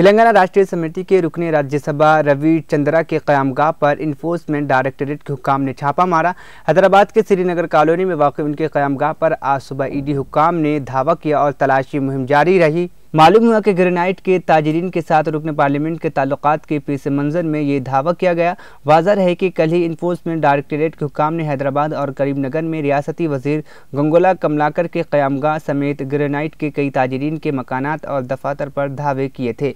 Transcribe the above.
तेलंगाना राष्ट्रीय समिति के रुकने राज्यसभा रवि चंद्रा के क्यामगाह पर इन्फोर्समेंट डायरेक्टरेट के हुकाम ने छापा मारा हैदराबाद के श्रीनगर कॉलोनी में वाकई उनके क्यामगाह पर आज सुबह ईडी हुकाम ने धावा किया और तलाशी मुहिम जारी रही मालूम हुआ कि ग्रेनाइट के ताजरीन के साथ रुकन पार्लियामेंट के ताल्लुक के पेश मंजर में ये धावा किया गया वाजह है कि कल ही इन्फोर्समेंट डायरेक्टोरेट के हुकाम ने हैदराबाद और करीमनगर में रियासती वजीर गंगोला कमलाकर के क्यामगाह समेत ग्रेनाइट के कई ताजरीन के मकानात और दफातर पर धावे किए थे